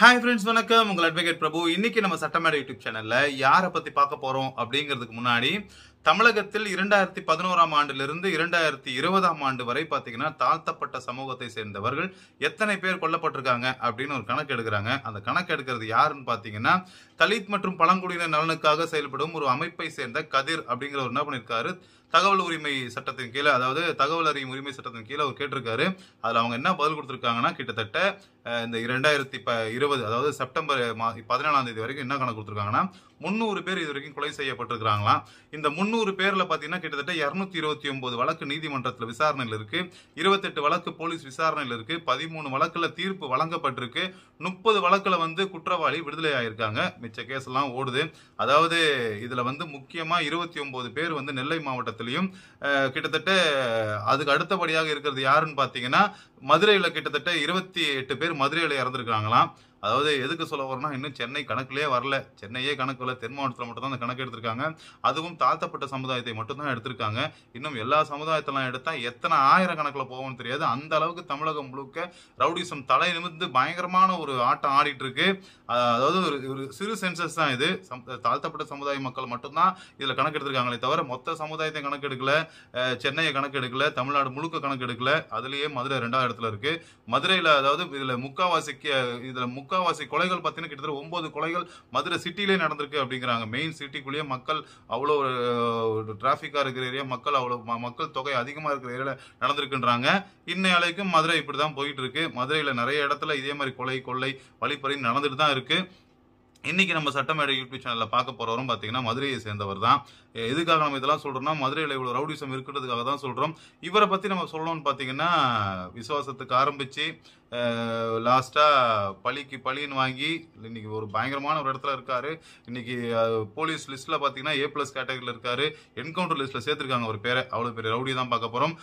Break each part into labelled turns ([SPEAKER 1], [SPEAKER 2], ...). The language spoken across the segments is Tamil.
[SPEAKER 1] ஹாய் ஃப்ரெண்ட்ஸ் வணக்கம் உங்கள் அட்வொகேட் பிரபு இன்னைக்கு நம்ம சட்டமேடை யூடியூப் சேனல்ல யாரை பத்தி பார்க்க போறோம் அப்படிங்கிறதுக்கு முன்னாடி தமிழகத்தில் இரண்டாயிரத்தி பதினோராம் ஆண்டிலிருந்து இரண்டாயிரத்தி இருபதாம் ஆண்டு வரை பார்த்தீங்கன்னா தாழ்த்தப்பட்ட சமூகத்தை சேர்ந்தவர்கள் எத்தனை பேர் கொல்லப்பட்டிருக்காங்க அப்படின்னு ஒரு கணக்கு எடுக்கிறாங்க அந்த கணக்கு எடுக்கிறது யாருன்னு பார்த்தீங்கன்னா தலித் மற்றும் பழங்குடியினர் நலனுக்காக செயல்படும் ஒரு அமைப்பை சேர்ந்த கதிர் அப்படிங்கிற ஒரு என்ன பண்ணியிருக்காரு தகவல் உரிமை சட்டத்தின் கீழே அதாவது தகவல் அறியும் உரிமை சட்டத்தின் கீழே அவர் கேட்டிருக்காரு அதில் அவங்க என்ன பதில் கொடுத்துருக்காங்கன்னா கிட்டத்தட்ட இந்த இரண்டாயிரத்தி ப இருபது அதாவது செப்டம்பர் மா பதினேழாம் தேதி வரைக்கும் என்ன கணக்கு கொடுத்துருக்காங்கன்னா முந்நூறு பேர் இது வரைக்கும் கொலை செய்யப்பட்டிருக்கிறாங்களாம் இந்த முந்நூறு பேரில் பார்த்தீங்கன்னா கிட்டத்தட்ட இரநூத்தி இருபத்தி ஒன்பது வழக்கு நீதிமன்றத்தில் விசாரணையில் இருக்கு இருபத்தெட்டு வழக்கு போலீஸ் விசாரணையில் இருக்கு பதிமூணு வழக்கில் தீர்ப்பு வழங்கப்பட்டிருக்கு முப்பது வழக்கில் வந்து குற்றவாளி விடுதலை ஆயிருக்காங்க மிச்ச கேஸ் எல்லாம் ஓடுது அதாவது இதில் வந்து முக்கியமாக இருபத்தி ஒன்பது பேர் வந்து நெல்லை மாவட்டத்திலையும் கிட்டத்தட்ட அதுக்கு அடுத்தபடியாக இருக்கிறது யாருன்னு பார்த்தீங்கன்னா மதுரையில் கிட்டத்தட்ட இருபத்தி எட்டு பேர் மதுரையில் இறந்துருக்காங்களாம் அதாவது எதுக்கு சொல்ல வரோம்னா இன்னும் சென்னை கணக்குலேயே வரல சென்னையே கணக்கில் தென் மாவட்டத்தில் மட்டும் தான் அந்த கணக்கு எடுத்திருக்காங்க அதுவும் தாழ்த்தப்பட்ட சமுதாயத்தை மட்டும் தான் எடுத்திருக்காங்க இன்னும் எல்லா சமுதாயத்தெல்லாம் எடுத்தால் எத்தனை ஆயிரம் கணக்கில் போகணும்னு தெரியாது அந்த அளவுக்கு தமிழகம் முழுக்க ரவுடிசம் தலை நிமிர்ந்து பயங்கரமான ஒரு ஆட்டம் ஆடிட்டு இருக்கு அதாவது ஒரு ஒரு சிறு சென்சஸ் தான் இது தாழ்த்தப்பட்ட சமுதாய மக்கள் மட்டும்தான் இதில் கணக்கு எடுத்திருக்காங்களே தவிர மொத்த சமுதாயத்தை கணக்கு எடுக்கல சென்னையை கணக்கு எடுக்கல தமிழ்நாடு முழுக்க கணக்கு எடுக்கல அதுலேயே மதுரை ரெண்டாவது இடத்துல இருக்கு மதுரையில் அதாவது இதில் முக்காவாசிக்கு இதில் முக் முக்காவாசி கொலைகள் பார்த்தீங்கன்னா கிட்டத்தட்ட ஒன்பது கொலைகள் மதுரை சிட்டிலே நடந்திருக்கு அப்படிங்கிறாங்க மெயின் சிட்டிக்குள்ளேயே மக்கள் அவ்வளோ டிராஃபிக்காக இருக்கிற ஏரியா மக்கள் அவ்வளோ மக்கள் தொகை அதிகமாக இருக்கிற ஏரியாவில் நடந்திருக்குன்றாங்க இன்னை அளவுக்கும் மதுரை இப்படி தான் போயிட்டு இருக்கு மதுரையில் நிறைய இடத்துல இதே மாதிரி கொலை கொள்ளை வழிப்பறி நடந்துட்டு தான் இருக்குது இன்னைக்கு நம்ம சட்டமேடை யூடியூப் சேனலில் பார்க்க போகிறவரும் பார்த்தீங்கன்னா மதுரையை சேர்ந்தவர் தான் எதுக்காக நம்ம இதெல்லாம் சொல்கிறோம்னா மதுரையில் இவ்வளோ ரவுடிசம் இருக்கிறதுக்காக தான் சொல்கிறோம் இவரை பற்றி நம்ம சொல்லணும்னு பார்த்தீங்கன்னா விசுவாசத்துக்கு ஆரம்பித்து லாஸ்ட்டாக பழிக்கு பழின்னு வாங்கி இன்னைக்கு ஒரு பயங்கரமான ஒரு இடத்துல இருக்காரு இன்னைக்கு போலீஸ் லிஸ்ட்டில் பார்த்தீங்கன்னா ஏ பிளஸ் கேட்டகரியில் இருக்காரு என்கவுண்டர் லிஸ்ட்டில் சேர்த்துருக்காங்க ஒரு பேரை அவ்வளோ பெரிய ரவுடி தான் பார்க்க போகிறோம்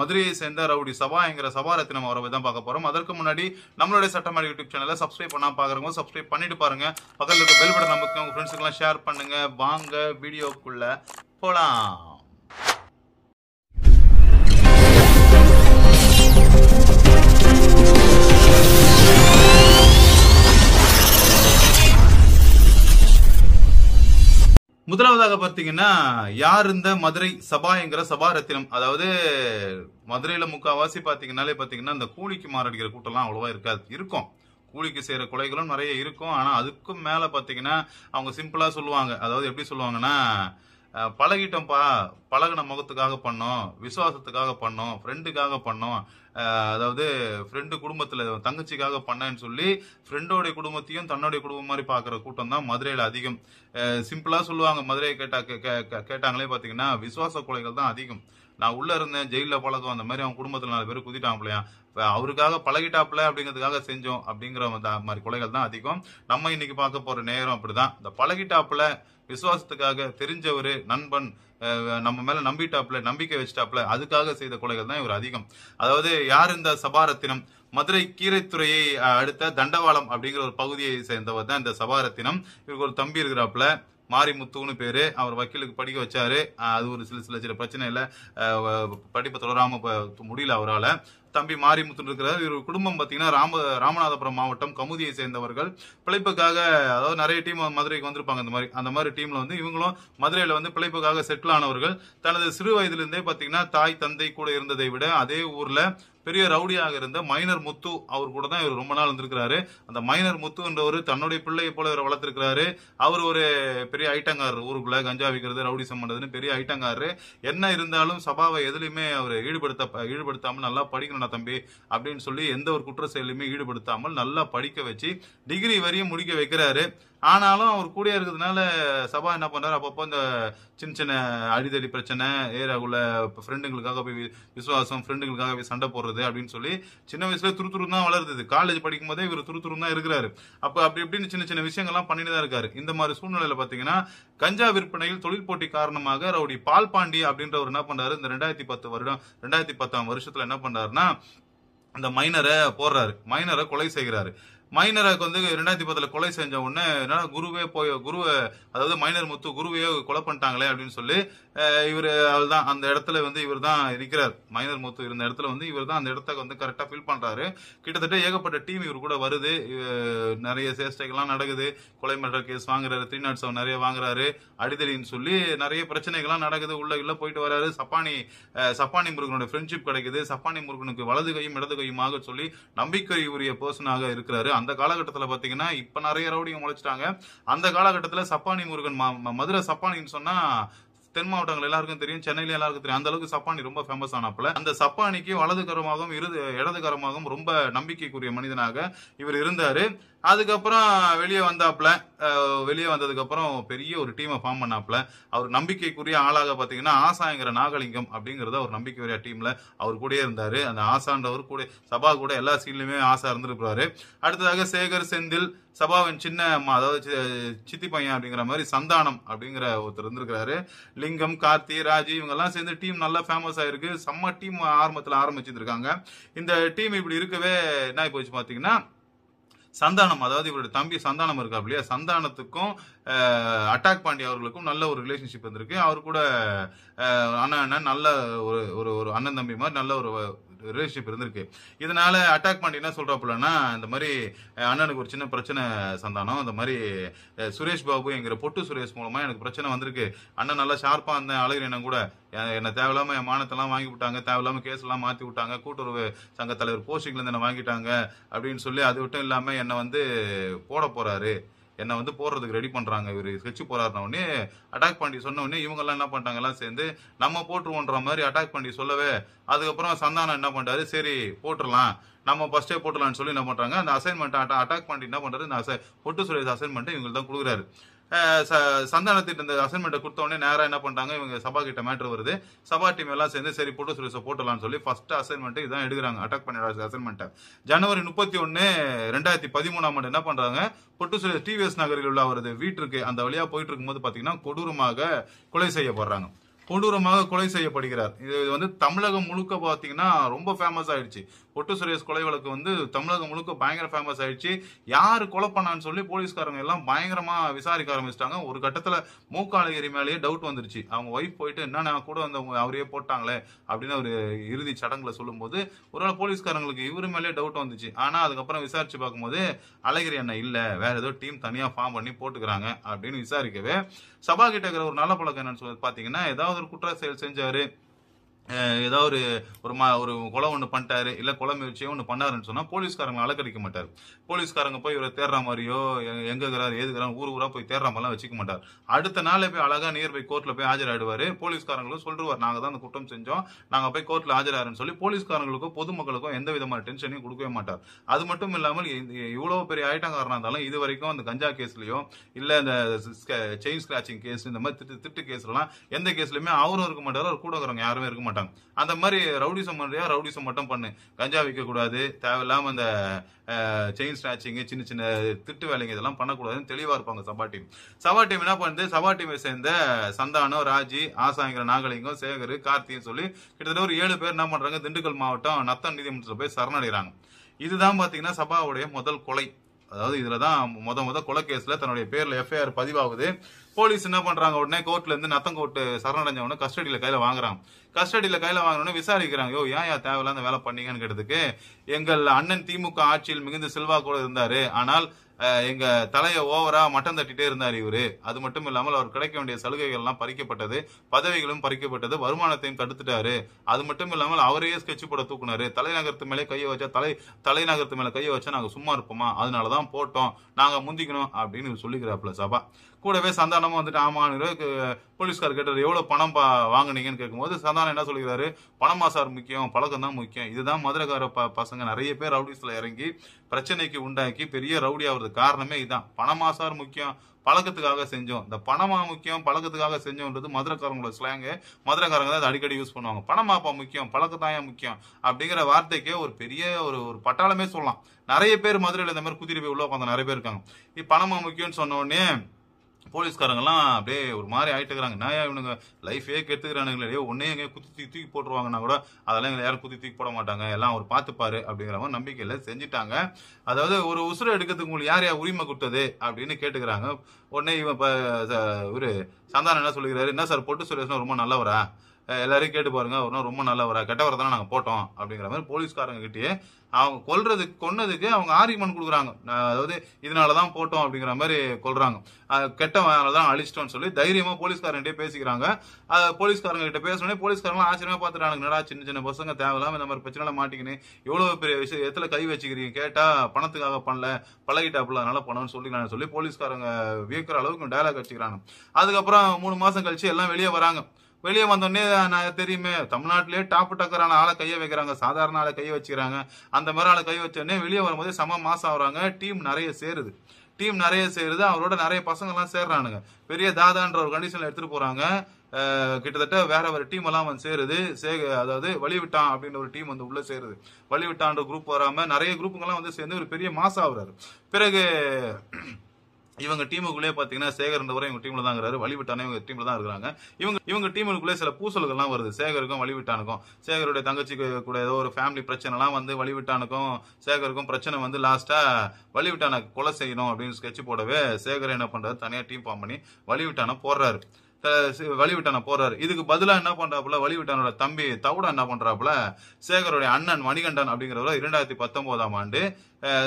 [SPEAKER 1] மதுரையை சேர்ந்த ரவுடி சபா என்கிற சபாரத்தினம் அவரை தான் பார்க்க போகிறோம் அதற்கு முன்னாடி நம்மளுடைய சட்டமாடி யூடியூப் சேனலை சப்ஸ்கிரைப் பண்ணால் பார்க்குறவங்க சப்ஸ்கிரைப் பண்ணிட்டு பாருங்க பக்கத்தில் இருக்க பெல் பட்டன் நமக்கு உங்கள் ஃப்ரெண்ட்ஸுக்கெல்லாம் ஷேர் பண்ணுங்கள் வாங்க வீடியோக்குள்ளே போகலாம் முதலாவதாக பார்த்தீங்கன்னா யார் இந்த மதுரை சபா என்கிற சபா ரத்தினம் அதாவது மதுரையில் முக்கால்வாசி பார்த்தீங்கன்னாலே பார்த்தீங்கன்னா இந்த கூலிக்கு மாரடிக்கிற கூட்டம்லாம் அவ்வளோவா இருக்காது இருக்கும் கூலிக்கு செய்கிற கொலைகளும் நிறைய இருக்கும் ஆனால் அதுக்கும் மேலே பாத்தீங்கன்னா அவங்க சிம்பிளாக சொல்லுவாங்க அதாவது எப்படி சொல்லுவாங்கன்னா பழகிட்டோம்ப்பா பழகின முகத்துக்காக பண்ணோம் விசுவாசத்துக்காக பண்ணோம் ஃப்ரெண்டுக்காக பண்ணோம் அதாவது ஃப்ரெண்டு குடும்பத்தில் தங்கச்சிக்காக பண்ணேன்னு சொல்லி ஃப்ரெண்டோடைய குடும்பத்தையும் தன்னுடைய குடும்பம் மாதிரி பார்க்குற கூட்டம் தான் மதுரையில் அதிகம் சிம்பிளாக சொல்லுவாங்க மதுரையை கேட்டா கேட்டாங்களே பார்த்தீங்கன்னா விசுவாச கொலைகள் தான் அதிகம் நான் உள்ளே இருந்தேன் ஜெயிலில் பழகும் அந்த மாதிரி அவன் குடும்பத்தில் நாலு பேர் குதிட்டாங்களையா அவருக்காக பழகிட்டாப்புல அப்படிங்கிறதுக்காக செஞ்சோம் அப்படிங்கிற மாதிரி கொலைகள் தான் அதிகம் நம்ம இன்னைக்கு பார்க்க போகிற நேரம் அப்படிதான் இந்த பழகிட்டாப்புல விசுவாசத்துக்காக தெரிஞ்சவர் நண்பன் நம்ம மேல நம்பிட்டாப்ல நம்பிக்கை வச்சிட்டாப்ல அதுக்காக செய்த கொலைகள் தான் இவர் அதிகம் அதாவது யார் இந்த சபாரத்தினம் மதுரை கீரைத்துறையை அடுத்த தண்டவாளம் அப்படிங்கிற ஒரு பகுதியை சேர்ந்தவர் தான் இந்த சபாரத்தினம் இவருக்கு ஒரு தம்பி இருக்கிறாப்ல மாரிமுத்துன்னு பேர் அவர் வக்கீலுக்கு படிக்க வச்சாரு அது ஒரு சில சில சில பிரச்சனை இல்லை படிப்பை தொடராமல் முடியல அவரால் தம்பி மாரிமுத்து இருக்கிறார் இவர் குடும்பம் பார்த்தீங்கன்னா ராம ராமநாதபுரம் மாவட்டம் கமுதியை சேர்ந்தவர்கள் பிழைப்புக்காக அதாவது நிறைய டீம் மதுரைக்கு வந்திருப்பாங்க இந்த மாதிரி அந்த மாதிரி டீம்ல வந்து இவங்களும் மதுரையில் வந்து பிழைப்புக்காக செட்டில் ஆனவர்கள் தனது சிறு வயதிலிருந்தே பார்த்தீங்கன்னா தாய் தந்தை கூட இருந்ததை விட அதே ஊர்ல பெரிய ரவுடியாக இருந்த மைனர் முத்து அவர் கூட தான் இவர் ரொம்ப நாள் இருந்திருக்கிறாரு அந்த மைனர் முத்துன்றவர் தன்னுடைய பிள்ளையை போல இவர் வளர்த்திருக்கிறாரு அவர் ஒரு பெரிய ஐட்டங்கார் ஊருக்குள்ள கஞ்சா விற்கிறது ரவுடி பண்றதுன்னு பெரிய ஐட்டங்காரரு என்ன இருந்தாலும் சபாவை எதுலையுமே அவர் ஈடுபடுத்த ஈடுபடுத்தாமல் நல்லா படிக்கணும்னா தம்பி அப்படின்னு சொல்லி எந்த ஒரு குற்ற செயலையுமே ஈடுபடுத்தாமல் நல்லா படிக்க வச்சு டிகிரி வரையும் முடிக்க வைக்கிறாரு ஆனாலும் அவர் கூட இருக்கிறதுனால சபா என்ன பண்றாரு அப்பப்போ இந்த சின்ன சின்ன அடிதடி பிரச்சனை உள்ள ஃப்ரெண்டுங்களுக்காக போய் விசுவாசம் ஃப்ரெண்டுங்களுக்காக போய் சண்டை போடுறது அப்படின்னு சொல்லி சின்ன வயசுல துருத்துரு தான் வளருது காலேஜ் படிக்கும் போதே இவர் துருத்துரு தான் இருக்கிறாரு அப்ப அப்படி இப்படின்னு சின்ன சின்ன விஷயங்கள்லாம் பண்ணிட்டு தான் இருக்காரு இந்த மாதிரி சூழ்நிலையில பாத்தீங்கன்னா கஞ்சா விற்பனையில் தொழில் போட்டி காரணமாக ரவுடி பால் பாண்டி அப்படின்றவர் என்ன பண்றாரு இந்த ரெண்டாயிரத்தி பத்து வருடம் ரெண்டாயிரத்தி பத்தாம் வருஷத்துல என்ன பண்றாருன்னா அந்த மைனரை போடுறாரு மைனரை கொலை செய்கிறாரு மைனருக்கு வந்து ரெண்டாயிரத்தி பத்துல கொலை செஞ்ச உடனே என்னன்னா குருவே போய் குருவை அதாவது மைனர் முத்து குருவையே கொலை பண்ணிட்டாங்களே அப்படின்னு சொல்லி இவர் அதுதான் தான் அந்த இடத்துல வந்து இவர் தான் இருக்கிறார் மைனர் முத்து இருந்த இடத்துல வந்து இவர் தான் அந்த இடத்த வந்து கரெக்டாக ஃபில் பண்றாரு கிட்டத்தட்ட ஏகப்பட்ட டீம் இவர் கூட வருது நிறைய சேஷ்டைகள்லாம் நடக்குது கொலை மன்ற கேஸ் வாங்குறாரு த்ரீ நாட் செவன் நிறைய வாங்குறாரு அடிதடின்னு சொல்லி நிறைய பிரச்சனைகள்லாம் நடக்குது உள்ள இல்ல போயிட்டு வராரு சப்பானி சப்பானி முருகனுடைய ஃப்ரெண்ட்ஷிப் கிடைக்குது சப்பானி முருகனுக்கு வலது கையும் இடது கையுமாக சொல்லி நம்பிக்கை உரிய பர்சனாக இருக்கிறாரு அந்த காலகட்டத்தில் பார்த்தீங்கன்னா இப்போ நிறைய ரவுடிங்க முளைச்சிட்டாங்க அந்த காலகட்டத்தில் சப்பானி முருகன் மதுரை சப்பானின்னு சொன்னால் தென் மாவட்டங்கள் எல்லாருக்கும் தெரியும் சென்னையில எல்லாருக்கும் தெரியும் அந்த அளவுக்கு சப்பானி ரொம்ப ஃபேமஸ் ஆனப்பல அந்த சப்பானிக்கு வலதுகரமாகவும் இரு இடதுகரமாகவும் ரொம்ப நம்பிக்கைக்குரிய மனிதனாக இவர் இருந்தாரு அதுக்கப்புறம் வெளியே வந்தாப்புல வெளியே வந்ததுக்கப்புறம் பெரிய ஒரு டீமை ஃபார்ம் பண்ணாப்புல அவர் நம்பிக்கைக்குரிய ஆளாக பார்த்தீங்கன்னா ஆசாங்கிற நாகலிங்கம் அப்படிங்கிறத ஒரு நம்பிக்கைக்குரிய டீமில் அவர் கூட இருந்தார் அந்த ஆசான்றவர் கூட சபா கூட எல்லா சீன்லையுமே ஆசா இருந்திருக்கிறாரு அடுத்ததாக சேகர் செந்தில் சபாவின் சின்ன அதாவது சித்தி பையன் அப்படிங்கிற மாதிரி சந்தானம் அப்படிங்கிற ஒருத்தர் இருந்திருக்கிறாரு லிங்கம் கார்த்தி ராஜி இவங்கெல்லாம் சேர்ந்து டீம் நல்லா ஃபேமஸ் ஆயிருக்கு செம்ம டீம் ஆரம்பத்தில் ஆரம்பிச்சிருக்காங்க இந்த டீம் இப்படி இருக்கவே என்ன போச்சு பார்த்தீங்கன்னா சந்தானம் அதாவது இவருடைய தம்பி சந்தானம் இருக்கா இல்லையா சந்தானத்துக்கும் அட்டாக் பாண்டி அவர்களுக்கும் நல்ல ஒரு ரிலேஷன்ஷிப் வந்திருக்கு அவர் கூட அண்ணா அண்ணன் நல்ல ஒரு ஒரு அண்ணன் தம்பி மாதிரி நல்ல ஒரு ரிலேஷன்ஷிப் இருந்திருக்கு இதனால அட்டாக் பண்ணி என்ன சொல்றாப்புலன்னா இந்த மாதிரி அண்ணனுக்கு ஒரு சின்ன பிரச்சனை சந்தானம் இந்த மாதிரி சுரேஷ் பாபு என்கிற பொட்டு சுரேஷ் மூலமா எனக்கு பிரச்சனை வந்திருக்கு அண்ணன் நல்லா ஷார்ப்பா இருந்தேன் அழகிற கூட என்னை தேவையில்லாம என் மானத்தெல்லாம் வாங்கி விட்டாங்க தேவையில்லாம கேஸ் எல்லாம் மாத்தி விட்டாங்க கூட்டுறவு சங்க தலைவர் போஸ்டிங்ல இருந்து என்ன வாங்கிட்டாங்க அப்படின்னு சொல்லி அது விட்டும் இல்லாம என்னை வந்து போட போறாரு என்னை வந்து போடுறதுக்கு ரெடி பண்ணுறாங்க இவர் கட்சி போறாருன உடனே அட்டாக் பண்ணி சொன்ன உடனே இவங்கெல்லாம் என்ன பண்ணிட்டாங்க எல்லாம் சேர்ந்து நம்ம போட்டுருவோன்ற மாதிரி அட்டாக் பண்ணி சொல்லவே அதுக்கப்புறம் சந்தானம் என்ன பண்ணுறாரு சரி போட்டுடலாம் நம்ம ஃபஸ்ட்டே போட்டலாம்னு சொல்லி என்ன பண்ணுறாங்க அந்த அசைன்மெண்ட்டை அட்டாக் பண்ணி என்ன பண்ணுறது இந்த அசை பொட்டு சுரேஷ் அசைன்மெண்ட்டை இவங்களுக்கு தான் கொடுக்குறாரு சந்தானத்திட்ட இந்த அசைன்மெண்ட்டை உடனே நேராக என்ன பண்ணுறாங்க இவங்க சபா கிட்ட மேட்ரு வருது சபா டீம் எல்லாம் சேர்ந்து சரி போட்டு சுரேஷை போட்டலாம்னு சொல்லி ஃபர்ஸ்ட் அசைன்மெண்ட்டு இதான் எடுக்கிறாங்க அட்டாக் பண்ணிடுறாங்க அசைன்மெண்ட்டை ஜனவரி முப்பத்தி ஒன்று ரெண்டாயிரத்தி பதிமூணாம் ஆண்டு என்ன பண்ணுறாங்க பொட்டு சுரேஷ் டிவிஎஸ் நகரில் உள்ள அவரது வீட்டிற்கு அந்த வழியாக போயிட்டு இருக்கும்போது பார்த்தீங்கன்னா கொடூரமாக கொலை செய்யப்படுறாங்க கொடூரமாக கொலை செய்யப்படுகிறார் இது வந்து தமிழகம் முழுக்க பார்த்தீங்கன்னா ரொம்ப ஃபேமஸ் ஆயிடுச்சு ஒட்டு சுரேஷ் கொலை வழக்கு வந்து தமிழகம் முழுக்க பயங்கர ஃபேமஸ் ஆயிடுச்சு யார் கொலை பண்ணான்னு சொல்லி போலீஸ்காரங்க எல்லாம் பயங்கரமாக விசாரிக்க ஆரம்பிச்சிட்டாங்க ஒரு கட்டத்தில் மூக்காளகிரி மேலேயே டவுட் வந்துருச்சு அவங்க ஒய்ஃப் போயிட்டு என்னன்னா கூட வந்து அவரையே போட்டாங்களே அப்படின்னு ஒரு இறுதி சடங்குல சொல்லும்போது நாள் போலீஸ்காரங்களுக்கு இவரு மேலேயே டவுட் வந்துச்சு ஆனால் அதுக்கப்புறம் விசாரிச்சு பார்க்கும்போது அழகிரி அண்ணன் இல்லை வேற ஏதோ டீம் தனியாக ஃபார்ம் பண்ணி போட்டுக்கிறாங்க அப்படின்னு விசாரிக்கவே சபா கிட்ட இருக்கிற ஒரு நல்ல பழக்கம் என்னன்னு சொல்லி பார்த்தீங்கன்னா ஏதாவது ஒரு குற்ற செயல் செஞ்சாரு ஏதாவது ஒரு ஒரு மா ஒரு கொலை ஒன்று பண்ணிட்டாரு இல்லை கொலை முயற்சியோ ஒன்று பண்ணாருன்னு சொன்னால் போலீஸ்காரங்களை அலக்கடிக்க மாட்டார் போலீஸ்காரங்க போய் இவரை தேடுற மாதிரியோ எங்கே இருக்கிறார் ஏதுக்கிறார் ஊர் ஊராக போய் தேடுற மாதிரிலாம் வச்சுக்க மாட்டார் அடுத்த நாளே போய் அழகாக நியர்பை கோர்ட்டில் போய் ஆஜராயிடுவார் போலீஸ்காரங்களும் சொல்லிடுவார் நாங்கள் தான் அந்த குற்றம் செஞ்சோம் நாங்கள் போய் கோர்ட்டில் ஆஜராருன்னு சொல்லி போலீஸ்காரங்களுக்கும் பொதுமக்களுக்கும் எந்த விதமான டென்ஷனையும் கொடுக்கவே மாட்டார் அது மட்டும் இல்லாமல் இவ்வளோ பெரிய ஆயிட்டங்காரனாக இருந்தாலும் இது வரைக்கும் அந்த கஞ்சா கேஸ்லையோ இல்லை அந்த செயின் ஸ்கிராச்சிங் கேஸ் இந்த மாதிரி திட்டு திட்டு கேஸ்லாம் எந்த கேஸ்லையுமே அவரும் இருக்க மாட்டார் அவர் கூட இருக்கிறவங்க யாருமே இருக்க மாட்டார் மாட்டாங்க அந்த மாதிரி ரவுடிசம் பண்றியா ரவுடிசம் மட்டும் பண்ணு கஞ்சா விற்கக்கூடாது தேவையில்லாம அந்த செயின் ஸ்னாச்சிங் சின்ன சின்ன திட்டு வேலைங்க இதெல்லாம் பண்ணக்கூடாதுன்னு தெளிவா இருப்பாங்க சபா டீம் சபா டீம் என்ன பண்ணுது சபா டீமை சேர்ந்த சந்தானம் ராஜி ஆசாங்கிற நாகலிங்கம் சேகர் கார்த்தின்னு சொல்லி கிட்டத்தட்ட ஒரு ஏழு பேர் என்ன பண்றாங்க திண்டுக்கல் மாவட்டம் நத்தம் நீதிமன்றத்தில் போய் சரணடைகிறாங்க இதுதான் பாத்தீங்கன்னா சபாவுடைய முதல் கொலை அதாவது இதுலதான் தான் முத முத கொலை கேஸ்ல தன்னுடைய பேர்ல எஃப்ஐஆர் பதிவாகுது போலீஸ் என்ன பண்றாங்க உடனே கோர்ட்ல இருந்து நத்தங்கோட்டு சரணடைஞ்சவன கஸ்டடியில கையில வாங்குறாங்க கஸ்டடியில் கையில் வாங்கணும்னு விசாரிக்கிறாங்க யோ ஏன் ஏன் அந்த வேலை பண்ணீங்கன்னு கேட்டதுக்கு எங்கள் அண்ணன் திமுக ஆட்சியில் மிகுந்த செல்வா கூட இருந்தாரு ஆனால் எங்க தலையை ஓவரா மட்டம் தட்டிட்டே இருந்தார் இவரு அது மட்டும் இல்லாமல் அவர் கிடைக்க வேண்டிய சலுகைகள் எல்லாம் பறிக்கப்பட்டது பதவிகளும் பறிக்கப்பட்டது வருமானத்தையும் தடுத்துட்டாரு அது மட்டும் இல்லாமல் அவரையே ஸ்கெட்ச் போட தூக்குனாரு தலைநகரத்து மேலே கையை வச்சா தலை தலைநகரத்து மேல கையை வச்சா நாங்க சும்மா இருப்போமா அதனாலதான் போட்டோம் நாங்க முந்திக்கணும் அப்படின்னு சொல்லிக்கிறாப்ல சபா கூடவே சந்தானமும் வந்துட்டு ஆமான்னு போலீஸ்கார் கேட்டார் எவ்வளோ பணம் பா வாங்கினீங்கன்னு கேட்கும்போது சந்தானம் என்ன சொல்லுகிறாரு பணமா சார் முக்கியம் பழக்கம் தான் முக்கியம் இதுதான் மதுரைக்கார ப பசங்க நிறைய பேர் ரவுடிஸ்ல இறங்கி பிரச்சனைக்கு உண்டாக்கி பெரிய ரவுடி ஆகுறது காரணமே இதுதான் பணமா சார் முக்கியம் பழக்கத்துக்காக செஞ்சோம் இந்த பணமா முக்கியம் பழக்கத்துக்காக செஞ்சோன்றது மதுரைக்காரங்களோட ஸ்லாங்கு மதுரைக்காரங்க தான் அடிக்கடி யூஸ் பண்ணுவாங்க பணமாப்பா முக்கியம் பழக்கத்தான் முக்கியம் அப்படிங்கிற வார்த்தைக்கே ஒரு பெரிய ஒரு ஒரு பட்டாளமே சொல்லலாம் நிறைய பேர் மதுரையில் இந்த மாதிரி குதிரை போய் உள்ள உட்காந்து நிறைய பேர் இருக்காங்க பணமா முக்கியம்னு சொன்ன உடனே போலீஸ்காரங்கெல்லாம் அப்படியே ஒரு மாதிரி ஆகிட்டு இருக்கிறாங்க நான் இவனுங்க லைஃபே கெடுத்துக்கிறானுங்களே ஒன்னே எங்கே குத்தி தூக்கி தூக்கி போட்டுருவாங்கன்னா கூட அதெல்லாம் எங்களை யாரும் குத்தி தூக்கி போட மாட்டாங்க எல்லாம் அவர் பார்த்துப்பாரு அப்படிங்கிற மாதிரி நம்பிக்கையில் செஞ்சுட்டாங்க அதாவது ஒரு உசுரை எடுக்கிறதுக்கு உங்களுக்கு யார் யார் உரிமை கொடுத்தது அப்படின்னு கேட்டுக்கிறாங்க உடனே இவன் இப்போ ஒரு சந்தானம் என்ன சொல்லிக்கிறாரு என்ன சார் பொட்டு சுரேஷ்னா ரொம்ப நல்லவரா எல்லாரையும் கேட்டு பாருங்க அவர்னா ரொம்ப நல்லவரா கெட்டவரை தானே நாங்கள் போட்டோம் அப்படிங்கிற மாதிரி போலீஸ்காரங்க கிட்டயே அவங்க கொல்றதுக்கு கொன்னதுக்கு அவங்க ஆர்குமெண்ட் கொடுக்குறாங்க அதாவது இதனால தான் போட்டோம் அப்படிங்கிற மாதிரி கொள்றாங்க கெட்டவனால தான் அழிச்சிட்டோம்னு சொல்லி தைரியமாக போலீஸ்காரங்கிட்டே பேசிக்கிறாங்க போலீஸ்காரங்க கிட்ட பேசணுன்னே போலீஸ்காரங்க ஆச்சரியமாக பாத்துறாங்க நடா சின்ன சின்ன பசங்க தேவையில்லாம இந்த மாதிரி பிரச்சனை மாட்டிக்கின்னு எவ்வளோ பெரிய விஷயம் விஷயத்துல கை வச்சுக்கிறீங்க கேட்டால் பணத்துக்காக பண்ணல பழகிட்டாப்புல அதனால பணம்னு சொல்லிக்கிறாங்க சொல்லி போலீஸ்காரங்க வியக்கிற அளவுக்கு டயலாக் வச்சுக்கிறாங்க அதுக்கப்புறம் மூணு மாதம் கழிச்சு எல்லாம் வெளியே வராங்க வெளியே வந்தோடனே நான் தெரியுமே தமிழ்நாட்டிலே டாப் டக்கரான ஆளை கையை வைக்கிறாங்க சாதாரண ஆளை கையை வச்சுக்கிறாங்க அந்த மாதிரி ஆளை கை வச்சோடனே வெளியே வரும்போது சம மாசம் ஆகுறாங்க டீம் நிறைய சேருது டீம் நிறைய சேருது அவரோட நிறைய பசங்கள்லாம் சேர்றானுங்க பெரிய தாதான்ற ஒரு கண்டிஷனில் எடுத்துகிட்டு போகிறாங்க கிட்டத்தட்ட வேற ஒரு டீம் எல்லாம் வந்து சேருது சே அதாவது வழிவிட்டான் அப்படின்ற ஒரு டீம் வந்து உள்ள சேருது வழிவிட்டான்ற குரூப் வராமல் நிறைய குரூப்புங்கெல்லாம் வந்து சேர்ந்து ஒரு பெரிய மாசம் ஆகுறாரு பிறகு இவங்க டீமுக்குள்ளே பார்த்தீங்கன்னா சேகர்ன்றவரை இவங்க டீம்ல தான் இருக்காரு வழிவிட்டானே இவங்க டீம்ல தான் இருக்கிறாங்க இவங்க இவங்க டீமுக்குள்ளே சில பூசல்கள்லாம் வருது சேகருக்கும் வழிவிட்டானுக்கும் சேகருடைய தங்கச்சிக்கு கூட ஏதோ ஒரு ஃபேமிலி பிரச்சனைலாம் வந்து வழிவிட்டானுக்கும் சேகருக்கும் பிரச்சனை வந்து லாஸ்டா வழிவிட்டான கொலை செய்யணும் அப்படின்னு ஸ்கெட்ச் போடவே சேகர் என்ன பண்றாரு தனியாக டீம் ஃபார்ம் பண்ணி வழிவிட்டான போடுறாரு வழிவிட்டான போறாரு இதுக்கு பதிலா என்ன பண்றாப்புல வழிவிட்டானோட தம்பி தவுடா என்ன பண்றாப்புல சேகருடைய அண்ணன் மணிகண்டன் அப்படிங்கிறவரை இரண்டாயிரத்தி பத்தொன்பதாம் ஆண்டு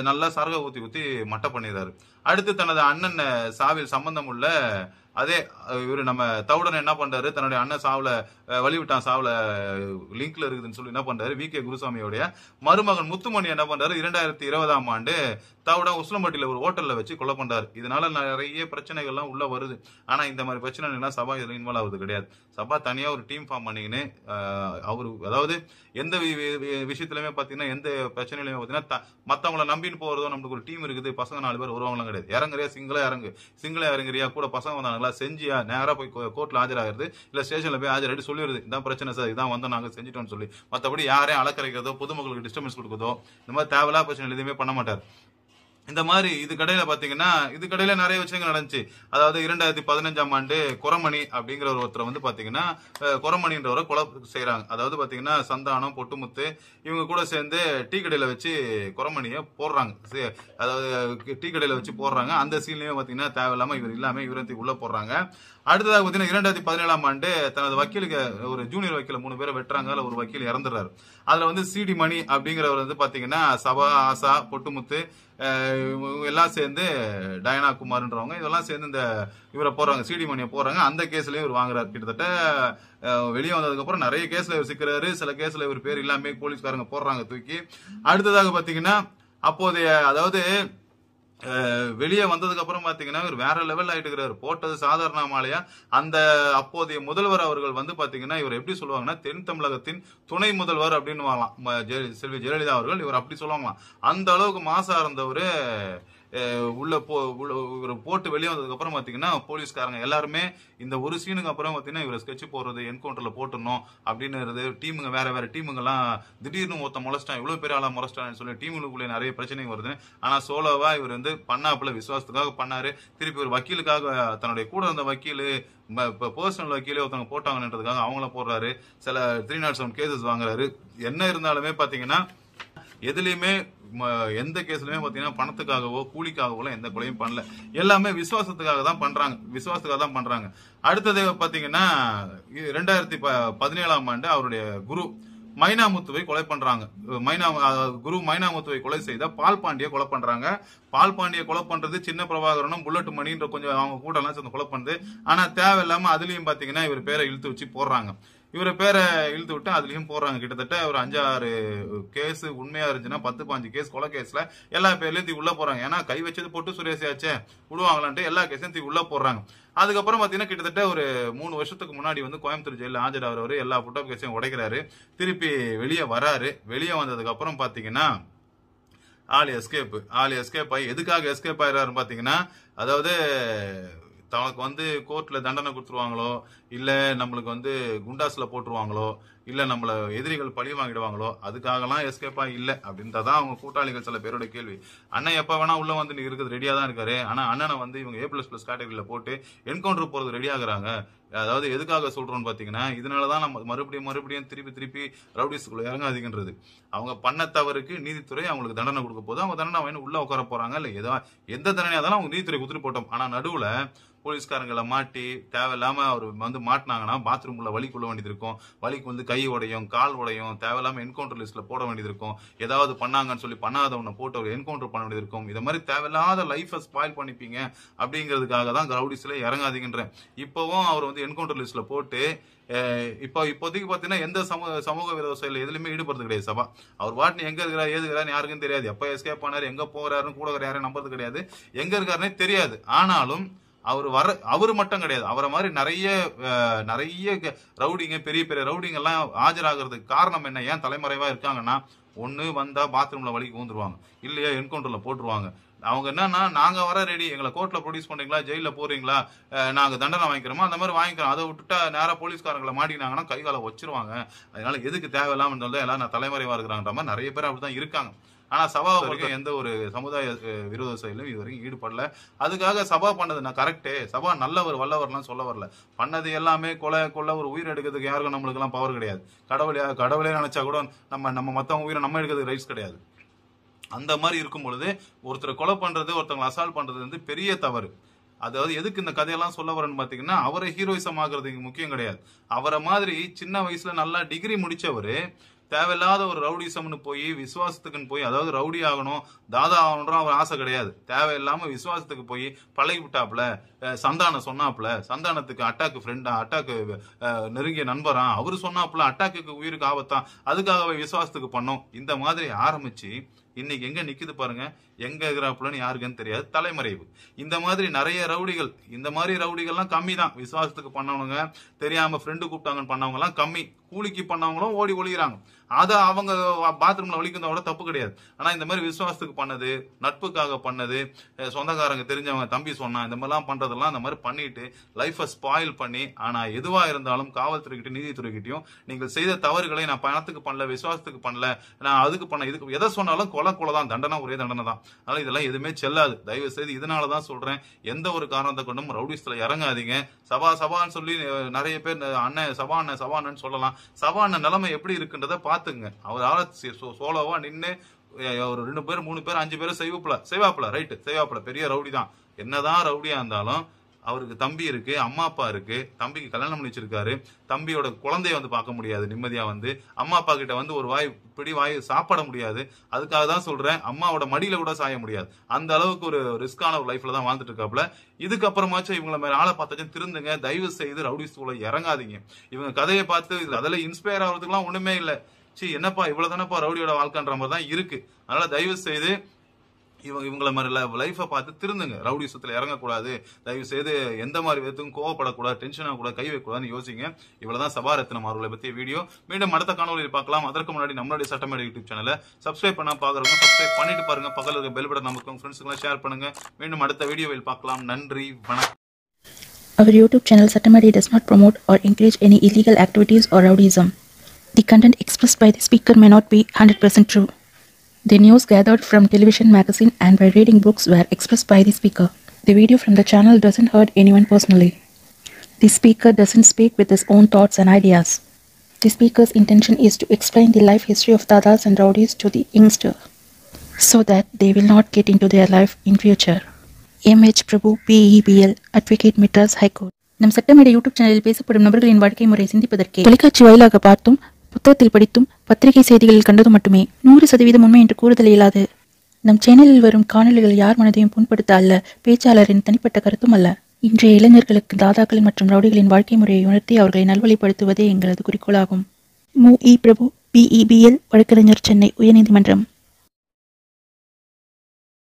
[SPEAKER 1] நல்லா சரக ஊத்தி ஊத்தி மட்டை பண்ணிடுறாரு அடுத்து தனது அண்ணன் சாவில் சம்பந்தம் உள்ள அதே இவர் நம்ம தவுடன் என்ன பண்றாரு தன்னுடைய அண்ணன் சாவுல வழிவிட்டான் சாவுல லிங்க்ல இருக்குதுன்னு சொல்லி என்ன பண்றாரு வி கே குருசாமியோடைய மருமகன் முத்துமணி என்ன பண்றாரு இரண்டாயிரத்தி இருபதாம் ஆண்டு தவுடன் உஸ்லம்பட்டியில ஒரு ஹோட்டல்ல வச்சு கொலை பண்றாரு இதனால நிறைய பிரச்சனைகள்லாம் உள்ள வருது ஆனா இந்த மாதிரி பிரச்சனைகள்லாம் சபா இதுல இன்வால்வ் ஆகுது கிடையாது சபா தனியா ஒரு டீம் ஃபார்ம் பண்ணிக்கின்னு அவரு அதாவது எந்த விஷயத்துலயுமே பாத்தீங்கன்னா எந்த பிரச்சனையிலுமே பாத்தீங்கன்னா மத்தவங்களை நம்பின்னு போறதோ நம்மளுக்கு ஒரு டீம் இருக்குது பசங்க நாலு பேர் வருவாங்களாம் கிடையாது இறங்குறியா சிங்கிளா இறங்கு சிங்கிளா இறங்குறியா கூட பசங்க வந்தாங்க செஞ்சாங்களா செஞ்சியா நேராக போய் கோர்ட்டில் ஆஜராகிறது இல்லை ஸ்டேஷனில் போய் ஆஜராகிட்டு சொல்லிடுது இதான் பிரச்சனை சார் இதான் வந்தோம் நாங்கள் செஞ்சிட்டோம்னு சொல்லி மற்றபடி யாரையும் அலக்கரைக்கிறதோ பொதுமக்களுக்கு டிஸ்டர்பன்ஸ் கொடுக்குறதோ இந்த மாதிரி தேவையில்லா பிரச்சனை எதுவுமே பண்ண மாட்டார் இந்த மாதிரி இது கடையில பாத்தீங்கன்னா இது கடையில நிறைய விஷயங்கள் நடந்துச்சு அதாவது இரண்டாயிரத்தி பதினஞ்சாம் ஆண்டு குரமணி அப்படிங்கிற ஒருத்தர் வந்து பாத்தீங்கன்னா குரமணின்றவரை கொலை செய்யறாங்க அதாவது பாத்தீங்கன்னா சந்தானம் பொட்டுமுத்து இவங்க கூட சேர்ந்து டீ கடையில வச்சு குரமணிய போடுறாங்க அதாவது டீ கடையில வச்சு போடுறாங்க அந்த சீன்லயும் பாத்தீங்கன்னா தேவையில்லாம இவர் இல்லாம இவரத்தி உள்ள போடுறாங்க அடுத்ததாக பார்த்தீங்கன்னா இரண்டாயிரத்தி பதினேழாம் ஆண்டு தனது வக்கீலுக்கு ஒரு ஜூனியர் வக்கீல மூணு பேரை வெட்டுறாங்க அதில் ஒரு வக்கீல் இறந்துறாரு அதில் வந்து சிடி மணி அப்படிங்கிறவர் வந்து பார்த்தீங்கன்னா சபா ஆசா பொட்டுமுத்து எல்லாம் சேர்ந்து டயனா குமார்ன்றவங்க இதெல்லாம் சேர்ந்து இந்த இவரை போடுறாங்க சிடி மணியை போடுறாங்க அந்த கேஸ்லேயும் இவர் வாங்குறாரு கிட்டத்தட்ட வெளியே வந்ததுக்கப்புறம் நிறைய கேஸில் இவர் சிக்கிறாரு சில கேஸில் இவர் பேர் இல்லாமல் போலீஸ்காரங்க போடுறாங்க தூக்கி அடுத்ததாக பார்த்தீங்கன்னா அப்போதைய அதாவது வெளியே வந்ததுக்கப்புறம் பார்த்தீங்கன்னா இவர் வேற லெவல் ஆகிட்டு இருக்கிறார் போட்டது சாதாரண மாலையா அந்த அப்போதைய முதல்வர் அவர்கள் வந்து பார்த்தீங்கன்னா இவர் எப்படி சொல்லுவாங்கன்னா தென் தமிழகத்தின் துணை முதல்வர் அப்படின்னு வரலாம் செல்வி ஜெயலலிதா அவர்கள் இவர் அப்படி சொல்லுவாங்களாம் அந்த அளவுக்கு மாசா இருந்தவர் உள்ள போ இவர் போட்டு வெளியே வந்ததுக்கு அப்புறம் பார்த்தீங்கன்னா போலீஸ்காரங்க எல்லாருமே இந்த ஒரு சீனுக்கு அப்புறம் பார்த்தீங்கன்னா இவரை ஸ்கெட்ச் போடுறது என்கவுண்டர்ல போட்டுடணும் அப்படின்னு டீமுங்க வேற வேற டீமுங்கெல்லாம் திடீர்னு ஒருத்த முளைச்சிட்டா இவ்வளோ பெரிய ஆளா முளைச்சிட்டா சொல்லி டீமுக்குள்ளே நிறைய பிரச்சனை வருது ஆனால் சோலோவா இவர் வந்து பண்ணாப்புல விசுவாசத்துக்காக பண்ணாரு திருப்பி ஒரு வக்கீலுக்காக தன்னுடைய கூட இருந்த வக்கீல் இப்போ பர்சனல் வக்கீலே ஒருத்தவங்க போட்டாங்கன்றதுக்காக அவங்கள போடுறாரு சில த்ரீ நாட் செவன் கேசஸ் வாங்குறாரு என்ன இருந்தாலுமே பார்த்தீங்கன்னா எதுலையுமே எந்த கேஸ்லயுமே பாத்தீங்கன்னா பணத்துக்காகவோ கூலிக்காகவோ எந்த கொலையும் பண்ணல எல்லாமே விசுவாசத்துக்காக தான் பண்றாங்க விசுவாசத்துக்காக தான் பண்றாங்க அடுத்தது பாத்தீங்கன்னா ரெண்டாயிரத்தி பதினேழாம் ஆண்டு அவருடைய குரு மைனாமுத்துவை கொலை பண்றாங்க மைனா குரு மைனாமுத்துவை கொலை செய்த பால் பாண்டிய கொலை பண்றாங்க பால் பாண்டிய கொலை பண்றது சின்ன பிரபாகரனும் புல்லட் மணின்ற கொஞ்சம் அவங்க கூட எல்லாம் சேர்ந்து கொலை பண்ணுது ஆனா தேவையில்லாம அதுலயும் பாத்தீங்கன்னா இவர் பேரை இழுத்து வச்சு போடுறாங்க இவரை பேரை இழுத்து விட்டு அதுலயும் போடுறாங்க கிட்டத்தட்ட ஒரு அஞ்சாறு கேஸ் உண்மையா இருந்துச்சுன்னா பத்து பாஞ்சு கேஸ் கொலை கேஸ்ல எல்லா பேர்லயும் தீ உள்ள போறாங்க ஏன்னா கை வச்சது போட்டு சுரேசியாச்சே விடுவாங்களான்ட்டு எல்லா கேஸையும் தீ உள்ள போடுறாங்க அதுக்கப்புறம் பாத்தீங்கன்னா கிட்டத்தட்ட ஒரு மூணு வருஷத்துக்கு முன்னாடி வந்து கோயம்புத்தூர் ஜெயிலில் ஆஜராகிறவர் எல்லா புட்டப் கேஸையும் உடைக்கிறாரு திருப்பி வெளியே வராரு வெளியே வந்ததுக்கு அப்புறம் பார்த்தீங்கன்னா ஆள் எஸ்கேப் ஆள் எஸ்கேப் ஆகி எதுக்காக எஸ்கேப் ஆயிடுறாருன்னு பார்த்தீங்கன்னா அதாவது தனக்கு வந்து கோர்ட்டில் தண்டனை கொடுத்துருவாங்களோ இல்லை நம்மளுக்கு வந்து குண்டாஸில் போட்டுருவாங்களோ இல்லை நம்மளை எதிரிகள் பழி வாங்கிடுவாங்களோ அதுக்காகலாம் எஸ்கேப்பாக இல்லை அப்படின்றதான் தான் அவங்க கூட்டாளிகள் சில பேரோட கேள்வி அண்ணன் எப்போ வேணா உள்ளே வந்து இருக்கிறது ரெடியாக தான் இருக்காரு ஆனால் அண்ணனை வந்து இவங்க ஏ ப்ளஸ் ப்ளஸ் கேட்டகரியில் போட்டு என்கவுண்டர் போகிறது ரெடியாகிறாங்க அதாவது எதுக்காக சொல்கிறோன்னு பார்த்தீங்கன்னா இதனால தான் நம்ம மறுபடியும் மறுபடியும் திருப்பி திருப்பி ரவுடிஸ்குள்ளே இறங்காதீங்கன்றது அவங்க பண்ண தவறுக்கு நீதித்துறை அவங்களுக்கு தண்டனை கொடுக்க போது அவங்க தண்டனை வாங்கி உள்ளே உட்கார போகிறாங்க இல்லை ஏதோ எந்த தண்டனையாக இருந்தாலும் அவங்க நீதித்துறை குத்துட்டு போட்டோம் ஆனால் நடுவில் போலீஸ்காரங்களை மாட்டி தேவையில்லாமல் அவர் வந்து மாட்டினாங்கன்னா பாத்ரூம்ல வலி கொள்ள வேண்டியது இருக்கும் வலிக்கு வந்து கை உடையும் கால் உடையும் தேவையில்லாம என்கவுண்டர் லிஸ்ட்ல போட வேண்டியது இருக்கும் ஏதாவது பண்ணாங்கன்னு சொல்லி பண்ணாதவனை போட்டு அவர் என்கவுண்டர் பண்ண வேண்டியது இருக்கும் இது மாதிரி தேவையில்லாத லைஃபை ஸ்பாயில் பண்ணிப்பீங்க அப்படிங்கிறதுக்காக தான் கிரௌடிஸ்ல இறங்காதீங்கன்றேன் இப்போவும் அவர் வந்து என்கவுண்டர் லிஸ்ட்ல போட்டு இப்போ இப்போதைக்கு பார்த்தீங்கன்னா எந்த சமூக சமூக விரோத செயல் எதுலையுமே ஈடுபடுறது கிடையாது சபா அவர் வாட்டினு எங்க இருக்கிறார் ஏதுக்கிறாரு யாருக்குன்னு தெரியாது எப்போ எஸ்கேப் பண்ணார் எங்க போகிறாருன்னு கூட யாரையும் நம்புறது கிடையாது எங்க இருக்காருன்னே தெரியாது ஆனாலும் அவர் வர அவர் மட்டும் கிடையாது அவரை மாதிரி நிறைய நிறைய ரவுடிங்க பெரிய பெரிய ரவுடிங்க எல்லாம் ஆஜராகிறதுக்கு காரணம் என்ன ஏன் தலைமறைவா இருக்காங்கன்னா ஒன்று வந்தால் பாத்ரூமில் வழிக்கு ஊந்துருவாங்க இல்லையா என்கவுண்டரில் போட்டுருவாங்க அவங்க என்னன்னா நாங்கள் வர ரெடி எங்களை கோர்ட்டில் ப்ரொடியூஸ் பண்ணுறீங்களா ஜெயிலில் போகிறீங்களா நாங்கள் தண்டனை வாங்கிக்கிறோமோ அந்த மாதிரி வாங்கிக்கிறோம் அதை விட்டுட்டா நேராக போலீஸ்காரங்களை மாட்டினாங்கன்னா கைகால வச்சிருவாங்க அதனால எதுக்கு தேவையில்லாமல் எல்லாம் நான் தலைமறைவாக இருக்கிறாங்கன்ற மாதிரி நிறைய பேர் அப்படி தான் இருக்காங்க ஆனா சபா வரைக்கும் எந்த ஒரு சமுதாய விரோத செயலும் இது வரைக்கும் ஈடுபடல அதுக்காக சபா பண்ணது நான் கரெக்டு சபா நல்லவர் வல்லவர்லாம் சொல்ல வரல பண்ணது எல்லாமே கொலை கொள்ள ஒரு உயிர் எடுக்கிறதுக்கு யாருக்கும் நம்மளுக்கு எல்லாம் பவர் கிடையாது கடவுளே கடவுளே நினைச்சா கூட நம்ம நம்ம மத்தவங்க உயிரை நம்ம எடுக்கிறதுக்கு ரைட்ஸ் கிடையாது அந்த மாதிரி இருக்கும் பொழுது ஒருத்தரை கொலை பண்றது ஒருத்தவங்களை அசால்ட் பண்றது வந்து பெரிய தவறு அதாவது எதுக்கு இந்த கதையெல்லாம் சொல்ல வரேன்னு பார்த்தீங்கன்னா அவரை ஹீரோயிசம் ஆகிறது இங்கே முக்கியம் கிடையாது அவரை மாதிரி சின்ன வயசுல நல்லா டிகிரி முடிச்சவர் தேவையில்லாத ஒரு ரவுடிசம்னு போய் விசுவாசத்துக்குன்னு போய் அதாவது ரவுடி ஆகணும் தாதா ஆகணுன்றும் அவர் ஆசை கிடையாது தேவையில்லாம விசுவாசத்துக்கு போய் பழகி விட்டாப்புல சந்தானம் சொன்னாப்புல சந்தானத்துக்கு அட்டாக்கு ஃப்ரெண்டா அட்டாக்கு நெருங்கிய நண்பரா அவரு சொன்னாப்புல அட்டாக்கு உயிருக்கு ஆபத்தான் அதுக்காகவே விசுவாசத்துக்கு பண்ணோம் இந்த மாதிரி ஆரம்பிச்சு இன்னைக்கு எங்க நிக்குது பாருங்க எங்க இருக்கிறாப்புலன்னு யாருக்குன்னு தெரியாது தலைமறைவு இந்த மாதிரி நிறைய ரவுடிகள் இந்த மாதிரி ரவுடிகள்லாம் கம்மி தான் விசுவாசத்துக்கு பண்ணவனுங்க தெரியாம ஃப்ரெண்டு கூப்பிட்டாங்கன்னு பண்ணவங்க எல்லாம் கம்மி கூலிக்கு பண்ணவங்களும் ஓடி ஒழிகிறாங்க அதை அவங்க பாத்ரூம்ல விட தப்பு கிடையாது ஆனா இந்த மாதிரி விசுவாசத்துக்கு பண்ணது நட்புக்காக பண்ணது சொந்தக்காரங்க தெரிஞ்சவங்க தம்பி சொன்னா இந்த மாதிரிலாம் பண்றதெல்லாம் இந்த மாதிரி பண்ணிட்டு லைஃபை ஸ்பாயில் பண்ணி ஆனா எதுவா இருந்தாலும் காவல்துறைகிட்டையும் நீதித்துறைகிட்டையும் நீங்கள் செய்த தவறுகளை நான் பணத்துக்கு பண்ணல விசுவாசத்துக்கு பண்ணல நான் அதுக்கு பண்ண இதுக்கு எதை சொன்னாலும் கொலை கொலை தான் தண்டனை ஒரே தண்டனை தான் அதனால இதெல்லாம் எதுவுமே செல்லாது தயவு செய்து இதனால தான் சொல்றேன் எந்த ஒரு காரணத்தை கொண்டும் ரவுடிஸ்ல இறங்காதீங்க சபா சபான்னு சொல்லி நிறைய பேர் அண்ணன் சபா அண்ணன் சபா சொல்லலாம் சபா அண்ணன் நிலைமை எப்படி இருக்குன்றத பாத்துங்க அவரால் சோலோவா நின்று ஒரு ரெண்டு பேர் மூணு பேர் அஞ்சு பேர் செய்வாப்புல செய்வாப்பில ரைட்டு செய்வாப்புல பெரிய ரவுடி தான் என்னதான் ரவுடியா இருந்தாலும் அவருக்கு தம்பி இருக்கு அம்மா அப்பா இருக்கு தம்பிக்கு கல்யாணம் பண்ணி வச்சிருக்காரு தம்பியோட குழந்தைய வந்து பார்க்க முடியாது நிம்மதியா வந்து அம்மா அப்பா கிட்ட வந்து ஒரு வாய் பிடி வாய் சாப்பிட முடியாது அதுக்காக தான் சொல்றேன் அம்மாவோட மடியில கூட சாய முடியாது அந்த அளவுக்கு ஒரு ரிஸ்கான ஒரு லைஃப்ல தான் வாழ்ந்துட்டு இருக்காப்புல இதுக்கப்புறமாச்சும் இவங்கள மேல ஆளை பார்த்தாச்சும் திருந்துங்க தயவு செய்து ரவுடி ஸ்கூல இறங்காதீங்க இவங்க கதையை பார்த்து அதில் இன்ஸ்பயர் ஆகிறதுக்குலாம் ஒண்ணுமே இல்லை சி என்னப்பா இவ்வளவு தானப்பா ரவுடியோட வாழ்க்கைன்ற மாதிரி தான் இருக்கு அதனால தயவு செய்து இவங்க இவங்கள மாதிரி லைஃபை பார்த்து திருந்துங்க ரவுடி சுத்தில் இறங்கக்கூடாது தயவு செய்து எந்த மாதிரி விதத்துக்கும் கோவப்படக்கூடாது டென்ஷன் ஆகக்கூடாது கை வைக்கக்கூடாதுன்னு யோசிங்க தான் சபாரத்னம் அவர்களை பற்றிய வீடியோ மீண்டும் அடுத்த காணொலியில் பார்க்கலாம் அதற்கு முன்னாடி நம்மளுடைய சட்டமேடை யூடியூப் சேனலை சப்ஸ்கிரைப் பண்ணால் பார்க்குறவங்க சப்ஸ்கிரைப் பண்ணிட்டு பாருங்க பக்கத்தில் இருக்க பெல் பட்டன் நமக்கு ஃப்ரெண்ட்ஸுக்கெல்லாம் ஷேர் பண்ணுங்க மீண்டும் அடுத்த வீடியோவில் பார்க்கலாம் நன்றி வணக்கம்
[SPEAKER 2] Our YouTube channel Satamadi does not promote or encourage any illegal activities or rowdyism. The content expressed by the speaker may not be 100% true. The news gathered from television, magazine and by reading books were expressed by the speaker. The video from the channel doesn't hurt anyone personally. The speaker doesn't speak with his own thoughts and ideas. The speaker's intention is to explain the life history of dadas and rowdies to the youngster so that they will not get into their life in future. M H Prabhu B E B L advocate Madras high court நம் சட்டமேடை யூடியூப் சேனலில் பேசப்படும் நபர்களின் வாழ்க்கை முறை சிந்திப்பதற்கு தொலைக்காட்சி வாயிலாக பார்த்தும் புத்தகத்தில் படித்தும் பத்திரிகை செய்திகளில் கண்டது மட்டுமே நூறு சதவீதம் உண்மை என்று கூறுதல் இயலாது நம் சேனலில் வரும் காணொலிகள் யார் மனதையும் புண்படுத்த அல்ல பேச்சாளரின் தனிப்பட்ட கருத்தும் அல்ல இன்றைய இளைஞர்களுக்கு தாதாக்கள் மற்றும் ரவுடிகளின் வாழ்க்கை முறையை உணர்த்தி அவர்களை நல்வழிப்படுத்துவதே எங்களது குறிக்கோளாகும் மு இ பிரபு பிஇபிஎல் வழக்கறிஞர் சென்னை உயர்நீதிமன்றம்